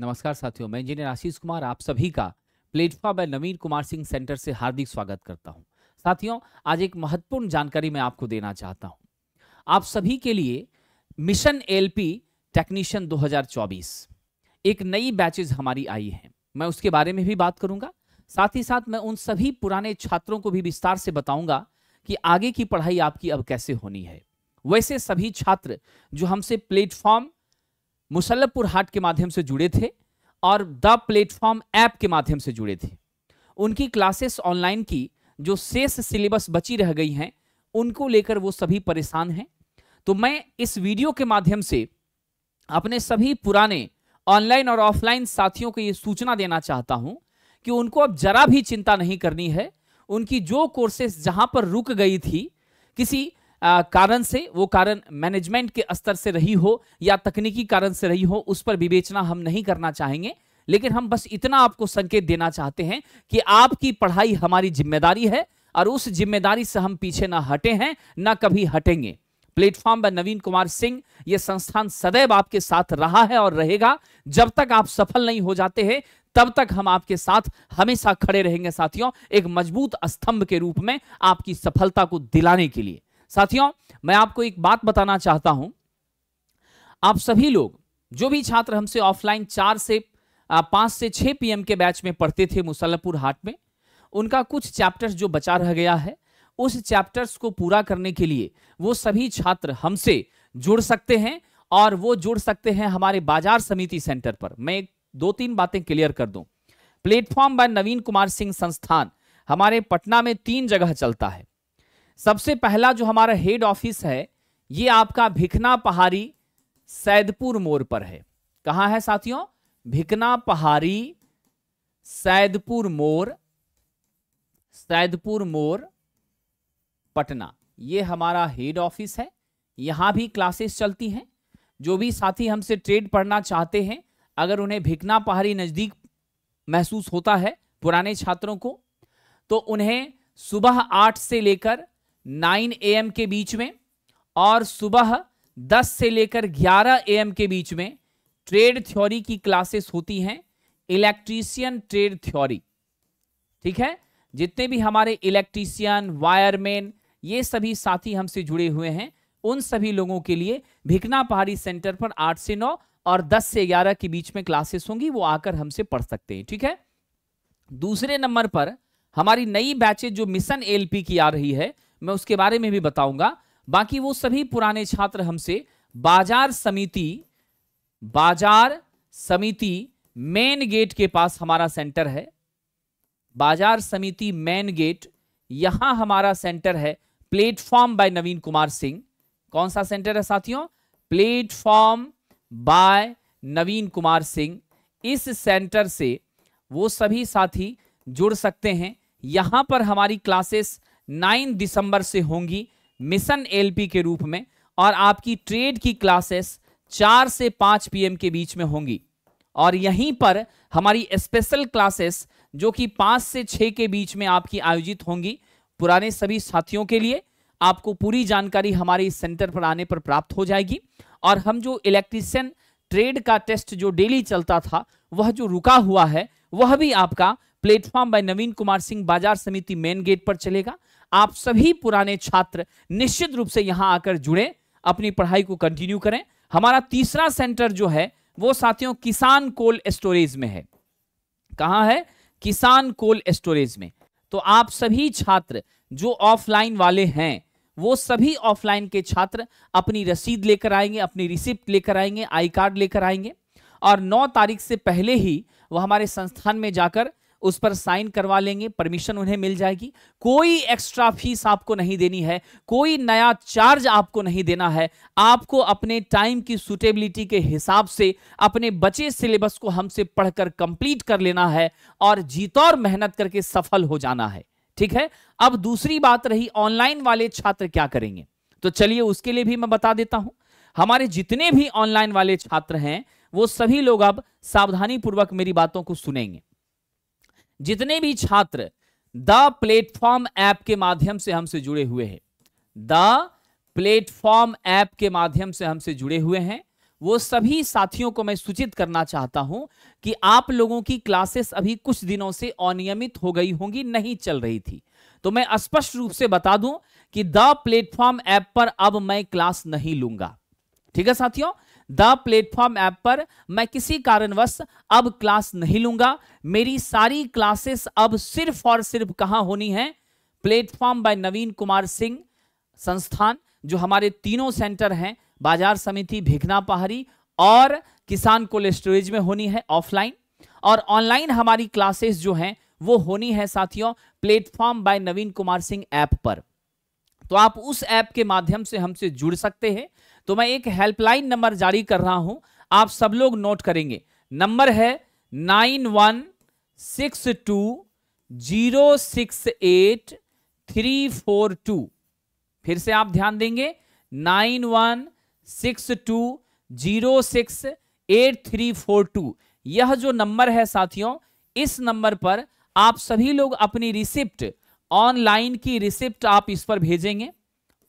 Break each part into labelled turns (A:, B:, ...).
A: नमस्कार साथियों मैं इंजीनियर आशीष कुमार आप सभी का प्लेटफॉर्म नवीन कुमार सिंह सेंटर से हार्दिक स्वागत करता हूं साथियों आज एक महत्वपूर्ण जानकारी मैं आपको देना चाहता हूं आप सभी के लिए मिशन एलपी टेक्नीशियन 2024 एक नई बैचेज हमारी आई है मैं उसके बारे में भी बात करूंगा साथ ही साथ मैं उन सभी पुराने छात्रों को भी विस्तार से बताऊंगा कि आगे की पढ़ाई आपकी अब कैसे होनी है वैसे सभी छात्र जो हमसे प्लेटफॉर्म मुसल्लपुर हाट के माध्यम से जुड़े थे और द प्लेटफॉर्म ऐप के माध्यम से जुड़े थे उनकी क्लासेस ऑनलाइन की जो शेष सिलेबस बची रह गई हैं उनको लेकर वो सभी परेशान हैं तो मैं इस वीडियो के माध्यम से अपने सभी पुराने ऑनलाइन और ऑफलाइन साथियों को ये सूचना देना चाहता हूं कि उनको अब जरा भी चिंता नहीं करनी है उनकी जो कोर्सेस जहां पर रुक गई थी किसी कारण से वो कारण मैनेजमेंट के स्तर से रही हो या तकनीकी कारण से रही हो उस पर विवेचना हम नहीं करना चाहेंगे लेकिन हम बस इतना आपको संकेत देना चाहते हैं कि आपकी पढ़ाई हमारी जिम्मेदारी है और उस जिम्मेदारी से हम पीछे ना हटे हैं ना कभी हटेंगे प्लेटफॉर्म पर नवीन कुमार सिंह ये संस्थान सदैव आपके साथ रहा है और रहेगा जब तक आप सफल नहीं हो जाते हैं तब तक हम आपके साथ हमेशा खड़े रहेंगे साथियों एक मजबूत स्तंभ के रूप में आपकी सफलता को दिलाने के लिए साथियों मैं आपको एक बात बताना चाहता हूं आप सभी लोग जो भी छात्र हमसे ऑफलाइन चार से पांच से छह पीएम के बैच में पढ़ते थे मुसल्लापुर हाट में उनका कुछ चैप्टर्स जो बचा रह गया है उस चैप्टर्स को पूरा करने के लिए वो सभी छात्र हमसे जुड़ सकते हैं और वो जुड़ सकते हैं हमारे बाजार समिति सेंटर पर मैं दो तीन बातें क्लियर कर दूं प्लेटफॉर्म बाय नवीन कुमार सिंह संस्थान हमारे पटना में तीन जगह चलता है सबसे पहला जो हमारा हेड ऑफिस है ये आपका भिखना पहाड़ी सैदपुर मोड़ पर है कहां है साथियों भिकना पहाड़ी सैदपुर मोर सैदपुर मोर पटना ये हमारा हेड ऑफिस है यहां भी क्लासेस चलती हैं जो भी साथी हमसे ट्रेड पढ़ना चाहते हैं अगर उन्हें भिकना पहाड़ी नज़दीक महसूस होता है पुराने छात्रों को तो उन्हें सुबह आठ से लेकर ए एम के बीच में और सुबह 10 से लेकर 11 एम के बीच में ट्रेड थ्योरी की क्लासेस होती हैं इलेक्ट्रीशियन ट्रेड थ्योरी ठीक है जितने भी हमारे इलेक्ट्रीशियन वायरमैन ये सभी साथी हमसे जुड़े हुए हैं उन सभी लोगों के लिए भिकना पहाड़ी सेंटर पर आठ से नौ और दस से ग्यारह के बीच में क्लासेस होंगी वो आकर हमसे पढ़ सकते हैं ठीक है दूसरे नंबर पर हमारी नई बैचेज जो मिशन एल की आ रही है मैं उसके बारे में भी बताऊंगा बाकी वो सभी पुराने छात्र हमसे बाजार समिति बाजार समिति मेन गेट के पास हमारा सेंटर है बाजार समिति मेन गेट यहां हमारा सेंटर है प्लेटफॉर्म बाय नवीन कुमार सिंह कौन सा सेंटर है साथियों प्लेटफॉर्म बाय नवीन कुमार सिंह इस सेंटर से वो सभी साथी जुड़ सकते हैं यहां पर हमारी क्लासेस नाइन दिसंबर से होंगी मिशन एलपी के रूप में और आपकी ट्रेड की क्लासेस चार से पांच पीएम के बीच में होंगी और यहीं पर हमारी स्पेशल क्लासेस जो कि पांच से छ के बीच में आपकी आयोजित होंगी पुराने सभी साथियों के लिए आपको पूरी जानकारी हमारे सेंटर पर आने पर प्राप्त हो जाएगी और हम जो इलेक्ट्रिशियन ट्रेड का टेस्ट जो डेली चलता था वह जो रुका हुआ है वह भी आपका प्लेटफॉर्म बाय नवीन कुमार सिंह बाजार समिति मेन गेट पर चलेगा आप सभी पुराने छात्र निश्चित रूप से यहां आकर जुड़े अपनी पढ़ाई को कंटिन्यू करें हमारा तीसरा सेंटर जो है वो साथियों किसान कोल स्टोरेज में है कहा है किसान कोल स्टोरेज में तो आप सभी छात्र जो ऑफलाइन वाले हैं वो सभी ऑफलाइन के छात्र अपनी रसीद लेकर आएंगे अपनी रिसिप्ट लेकर आएंगे आई कार्ड लेकर आएंगे और 9 तारीख से पहले ही वह हमारे संस्थान में जाकर उस पर साइन करवा लेंगे परमिशन उन्हें मिल जाएगी कोई एक्स्ट्रा फीस आपको नहीं देनी है कोई नया चार्ज आपको नहीं देना है आपको अपने टाइम की सुटेबिलिटी के हिसाब से अपने बचे सिलेबस को हमसे पढ़कर कंप्लीट कर लेना है और जीतौर मेहनत करके सफल हो जाना है ठीक है अब दूसरी बात रही ऑनलाइन वाले छात्र क्या करेंगे तो चलिए उसके लिए भी मैं बता देता हूं हमारे जितने भी ऑनलाइन वाले छात्र हैं वो सभी लोग अब सावधानी पूर्वक मेरी बातों को सुनेंगे जितने भी छात्र द प्लेटफॉर्म ऐप के माध्यम से हमसे जुड़े हुए हैं द प्लेटफॉर्म ऐप के माध्यम से हमसे जुड़े हुए हैं वो सभी साथियों को मैं सूचित करना चाहता हूं कि आप लोगों की क्लासेस अभी कुछ दिनों से अनियमित हो गई होंगी नहीं चल रही थी तो मैं स्पष्ट रूप से बता दूं कि द प्लेटफॉर्म ऐप पर अब मैं क्लास नहीं लूंगा ठीक है साथियों द प्लेटफॉर्म ऐप पर मैं किसी कारणवश अब क्लास नहीं लूंगा मेरी सारी क्लासेस अब सिर्फ और सिर्फ कहां होनी है प्लेटफॉर्म बाय नवीन कुमार सिंह संस्थान जो हमारे तीनों सेंटर हैं बाजार समिति भिखना पहाड़ी और किसान कोल्ड स्टोरेज में होनी है ऑफलाइन और ऑनलाइन हमारी क्लासेस जो हैं वो होनी है साथियों platform by Naveen Kumar Singh app पर तो आप उस ऐप के माध्यम से हमसे जुड़ सकते हैं तो मैं एक हेल्पलाइन नंबर जारी कर रहा हूं आप सब लोग नोट करेंगे नंबर है nine one six two zero six eight three four two फिर से आप ध्यान देंगे nine one six two zero six eight three four two यह जो नंबर है साथियों इस नंबर पर आप सभी लोग अपनी रिसिप्ट ऑनलाइन की रिसिप्ट आप इस पर भेजेंगे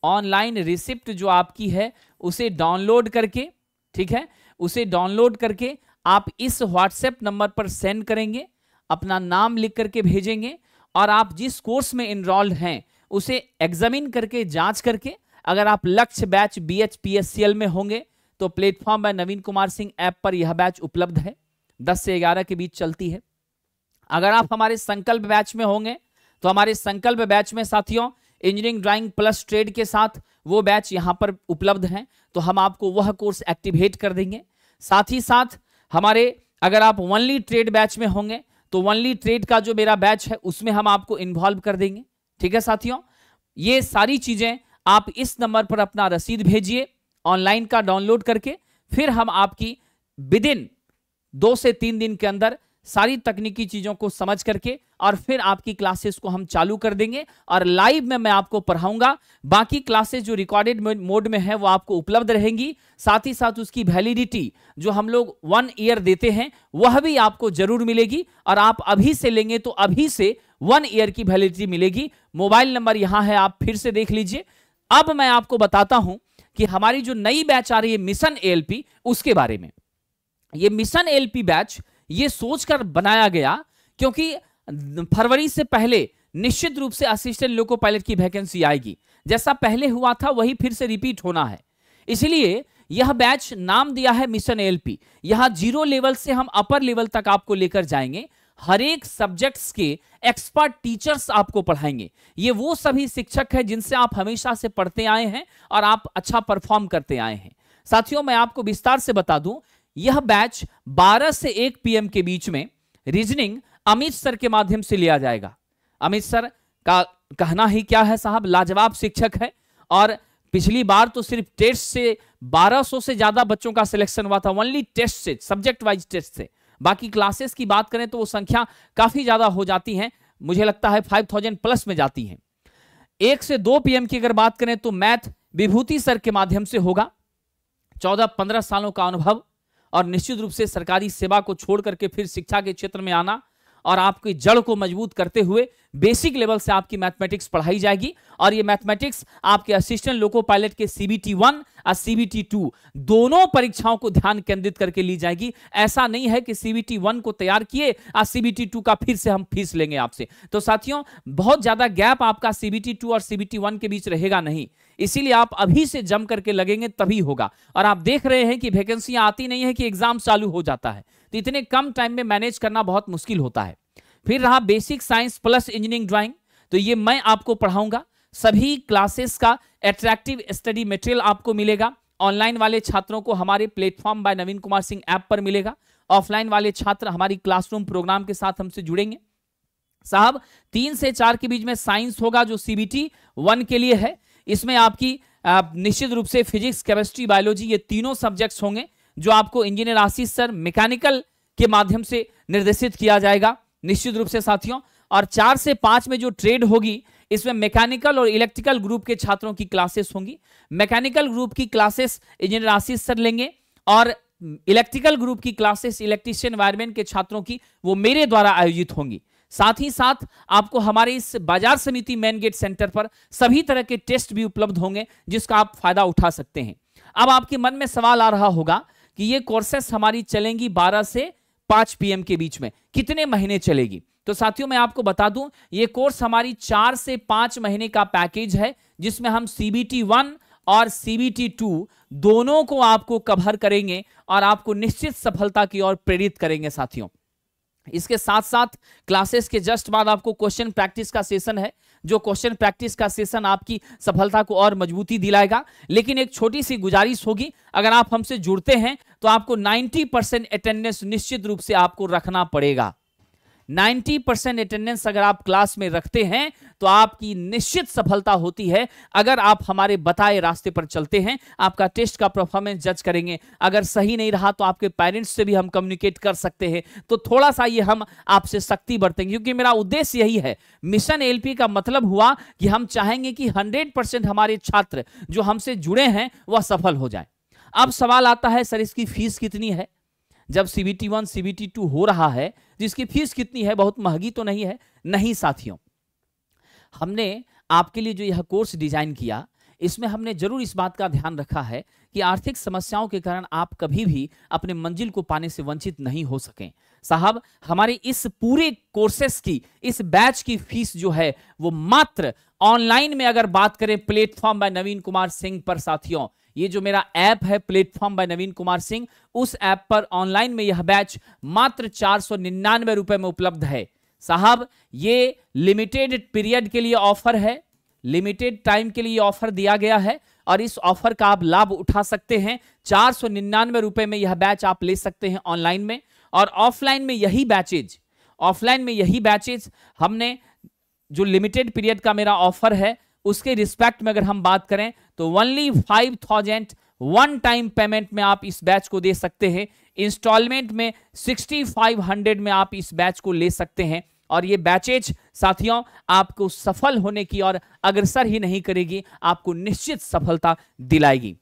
A: ऑनलाइन रिसिप्ट जो आपकी है उसे डाउनलोड करके ठीक है उसे डाउनलोड करके आप इस व्हाट्सएप नंबर पर सेंड करेंगे अपना नाम लिख करके भेजेंगे और आप जिस कोर्स में इनरोल्ड हैं उसे एग्जामिन करके जांच करके अगर आप लक्ष्य batch B H P S C L में होंगे तो platform by Naveen Kumar Singh app पर यह बैच उपलब्ध है 10 से 11 के बीच चलती है अगर आप हमारे संकल्प बैच में होंगे तो हमारे संकल्प बैच में साथियों इंजीनियरिंग ड्राइंग प्लस ट्रेड के साथ वो बैच यहाँ पर उपलब्ध हैं तो हम आपको वह कोर्स एक्टिवेट कर देंगे साथ ही साथ हमारे अगर आप वनली ट्रेड बैच में होंगे तो वनली ट्रेड का जो मेरा बैच है उसमें हम आपको इन्वॉल्व कर देंगे ठीक है साथियों ये सारी चीज़ें आप इस नंबर पर अपना रसीद भेजिए ऑनलाइन का डाउनलोड करके फिर हम आपकी विद इन दो से तीन दिन के अंदर सारी तकनीकी चीजों को समझ करके और फिर आपकी क्लासेस को हम चालू कर देंगे और लाइव में मैं आपको पढ़ाऊंगा बाकी क्लासेस जो रिकॉर्डेड मोड में है वो आपको उपलब्ध रहेंगी साथ ही साथ उसकी वैलिडिटी जो हम लोग वन ईयर देते हैं वह भी आपको जरूर मिलेगी और आप अभी से लेंगे तो अभी से वन ईयर की वैलिडिटी मिलेगी मोबाइल नंबर यहां है आप फिर से देख लीजिए अब मैं आपको बताता हूं कि हमारी जो नई बैच आ रही है मिशन एल उसके बारे में ये मिशन एल बैच ये सोचकर बनाया गया क्योंकि फरवरी से पहले निश्चित रूप से असिस्टेंट लोको पायलट की वैकेंसी आएगी जैसा पहले हुआ था वही फिर से रिपीट होना है इसलिए यह बैच नाम दिया है मिशन एलपी यहां जीरो लेवल से हम अपर लेवल तक आपको लेकर जाएंगे हर एक सब्जेक्ट्स के एक्सपर्ट टीचर्स आपको पढ़ाएंगे ये वो सभी शिक्षक हैं जिनसे आप हमेशा से पढ़ते आए हैं और आप अच्छा परफॉर्म करते आए हैं साथियों मैं आपको विस्तार से बता दूं यह बैच 12 से 1 पीएम के बीच में रीजनिंग अमित सर के माध्यम से लिया जाएगा अमित सर का कहना ही क्या है साहब लाजवाब शिक्षक है और पिछली बार तो सिर्फ टेस्ट से 1200 से ज्यादा बच्चों का सिलेक्शन हुआ था ओनली टेस्ट से सब्जेक्ट वाइज टेस्ट से बाकी क्लासेस की बात करें तो वो संख्या काफी ज्यादा हो जाती है मुझे लगता है 5000 प्लस में जाती है एक से दो पीएम की अगर बात करें तो मैथ विभूति सर के माध्यम से होगा चौदह पंद्रह सालों का अनुभव और निश्चित रूप से सरकारी सेवा को छोड़ करके फिर शिक्षा के क्षेत्र में आना और आपकी जड़ को मजबूत करते हुए बेसिक लेवल से आपकी मैथमेटिक्स पढ़ाई जाएगी और ये मैथमेटिक्स आपके असिस्टेंट लोको पायलट के सीबीटी वन और सीबीटी टू दोनों परीक्षाओं को ध्यान केंद्रित करके ली जाएगी ऐसा नहीं है कि सीबीटी वन को तैयार किए और सीबीटी टू का फिर से हम फीस लेंगे आपसे तो साथियों बहुत ज्यादा गैप आपका सीबीटी टू और सीबीटी वन के बीच रहेगा नहीं इसीलिए आप अभी से जम करके लगेंगे तभी होगा और आप देख रहे हैं कि वैकेंसियां आती नहीं है कि एग्जाम चालू हो जाता है तो इतने कम टाइम में मैनेज करना बहुत मुश्किल होता है फिर रहा basic science plus engineering drawing तो ये मैं आपको पढ़ाऊंगा सभी क्लासेस का एट्रैक्टिव स्टडी मटेरियल आपको मिलेगा ऑनलाइन वाले छात्रों को हमारे platform by Naveen Kumar Singh app पर मिलेगा ऑफलाइन वाले छात्र हमारी क्लासरूम प्रोग्राम के साथ हमसे जुड़ेंगे साहब तीन से चार के बीच में साइंस होगा जो सीबीटी वन के लिए है इसमें आपकी निश्चित रूप से फिजिक्स केमिस्ट्री बायोलॉजी ये तीनों सब्जेक्ट्स होंगे जो आपको इंजीनियर आशीष सर मैकेनिकल के माध्यम से निर्देशित किया जाएगा निश्चित रूप से साथियों और चार से पांच में जो ट्रेड होगी इसमें मैकेनिकल और इलेक्ट्रिकल ग्रुप के छात्रों की क्लासेस होंगी मैकेनिकल ग्रुप की क्लासेस इंजीनियर आशीष सर लेंगे और इलेक्ट्रिकल ग्रुप की क्लासेस इलेक्ट्रिशियन वायरमेंट के छात्रों की वो मेरे द्वारा आयोजित होंगी साथ ही साथ आपको हमारे इस बाजार समिति मेन गेट सेंटर पर सभी तरह के टेस्ट भी उपलब्ध होंगे जिसका आप फायदा उठा सकते हैं अब आपके मन में सवाल आ रहा होगा कि ये कोर्सेस हमारी चलेंगी 12 से 5 पीएम के बीच में कितने महीने चलेगी तो साथियों मैं आपको बता दूं ये कोर्स हमारी चार से पांच महीने का पैकेज है जिसमें हम सीबीटी वन और सीबीटी टू दोनों को आपको कवर करेंगे और आपको निश्चित सफलता की ओर प्रेरित करेंगे साथियों इसके साथ साथ क्लासेस के जस्ट बाद आपको क्वेश्चन प्रैक्टिस का सेशन है जो क्वेश्चन प्रैक्टिस का सेशन आपकी सफलता को और मजबूती दिलाएगा लेकिन एक छोटी सी गुजारिश होगी अगर आप हमसे जुड़ते हैं तो आपको 90 परसेंट अटेंडेंस निश्चित रूप से आपको रखना पड़ेगा 90 परसेंट अटेंडेंस अगर आप क्लास में रखते हैं तो आपकी निश्चित सफलता होती है अगर आप हमारे बताए रास्ते पर चलते हैं आपका टेस्ट का परफॉर्मेंस जज करेंगे अगर सही नहीं रहा तो आपके पेरेंट्स से भी हम कम्युनिकेट कर सकते हैं तो थोड़ा सा ये हम आपसे शक्ति बरतेंगे क्योंकि मेरा उद्देश्य यही है मिशन एलपी का मतलब हुआ कि हम चाहेंगे कि हंड्रेड हमारे छात्र जो हमसे जुड़े हैं वह सफल हो जाए अब सवाल आता है सर इसकी फीस कितनी है जब C B T one C B T two हो रहा है जिसकी फीस कितनी है बहुत महंगी तो नहीं है नहीं साथियों हमने आपके लिए जो यह कोर्स डिजाइन किया इसमें हमने जरूर इस बात का ध्यान रखा है कि आर्थिक समस्याओं के कारण आप कभी भी अपने मंजिल को पाने से वंचित नहीं हो सकें साहब हमारे इस पूरे कोर्सेस की इस बैच की फीस जो है वो मात्र ऑनलाइन में अगर बात करें प्लेटफॉर्म बाय नवीन कुमार सिंह पर साथियों ये जो मेरा ऐप है प्लेटफॉर्म बाय नवीन कुमार सिंह उस ऐप पर ऑनलाइन में यह बैच मात्र चार सौ निन्यानवे रुपए में उपलब्ध है साहब ये लिमिटेड पीरियड के लिए ऑफर है लिमिटेड टाइम के लिए ऑफर दिया गया है और इस ऑफर का आप लाभ उठा सकते हैं चार सौ निन्यानवे रुपए में यह बैच आप ले सकते हैं ऑनलाइन में और ऑफलाइन में यही बैचेज ऑफलाइन में यही बैचेज हमने जो लिमिटेड पीरियड का मेरा ऑफर है उसके रिस्पेक्ट में अगर हम बात करें तो only five thousand one time payment में आप इस बैच को दे सकते हैं इंस्टॉलमेंट में सिक्सटी फाइव हंड्रेड में आप इस बैच को ले सकते हैं और ये बैचेज साथियों आपको सफल होने की और अग्रसर ही नहीं करेगी आपको निश्चित सफलता दिलाएगी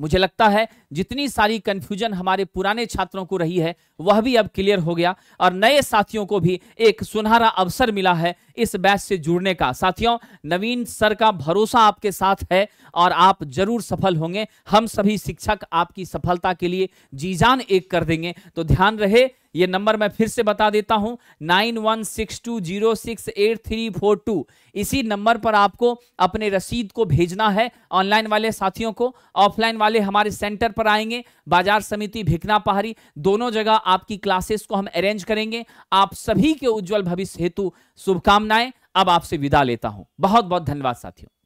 A: मुझे लगता है जितनी सारी कंफ्यूजन हमारे पुराने छात्रों को रही है वह भी अब क्लियर हो गया और नए साथियों को भी एक सुनहरा अवसर मिला है इस बैच से जुड़ने का साथियों नवीन सर का भरोसा आपके साथ है और आप जरूर सफल होंगे हम सभी शिक्षक आपकी सफलता के लिए जीजान एक कर देंगे तो ध्यान रहे ये नंबर मैं फिर से बता देता हूं nine one six two zero six eight three four two इसी नंबर पर आपको अपने रसीद को भेजना है ऑनलाइन वाले साथियों को ऑफलाइन वाले हमारे सेंटर पर आएंगे बाजार समिति भिकना पहाड़ी दोनों जगह आपकी क्लासेस को हम अरेंज करेंगे आप सभी के उज्जवल भविष्य हेतु शुभकामनाएं अब आपसे विदा लेता हूं बहुत बहुत धन्यवाद साथियों